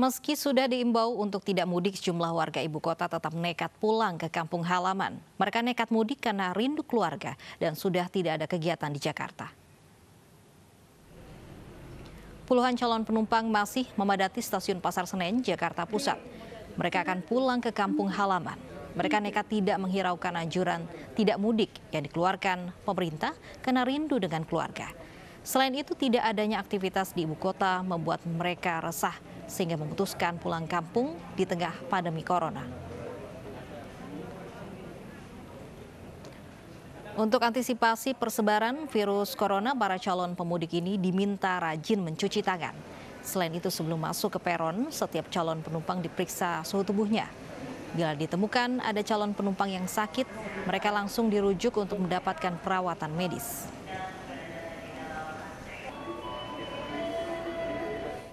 Meski sudah diimbau untuk tidak mudik, sejumlah warga ibu kota tetap nekat pulang ke kampung halaman. Mereka nekat mudik karena rindu keluarga dan sudah tidak ada kegiatan di Jakarta. Puluhan calon penumpang masih memadati stasiun Pasar Senen, Jakarta Pusat. Mereka akan pulang ke kampung halaman. Mereka nekat tidak menghiraukan anjuran tidak mudik yang dikeluarkan pemerintah karena rindu dengan keluarga. Selain itu, tidak adanya aktivitas di ibu kota membuat mereka resah sehingga memutuskan pulang kampung di tengah pandemi corona. Untuk antisipasi persebaran virus corona, para calon pemudik ini diminta rajin mencuci tangan. Selain itu, sebelum masuk ke peron, setiap calon penumpang diperiksa suhu tubuhnya. Bila ditemukan ada calon penumpang yang sakit, mereka langsung dirujuk untuk mendapatkan perawatan medis.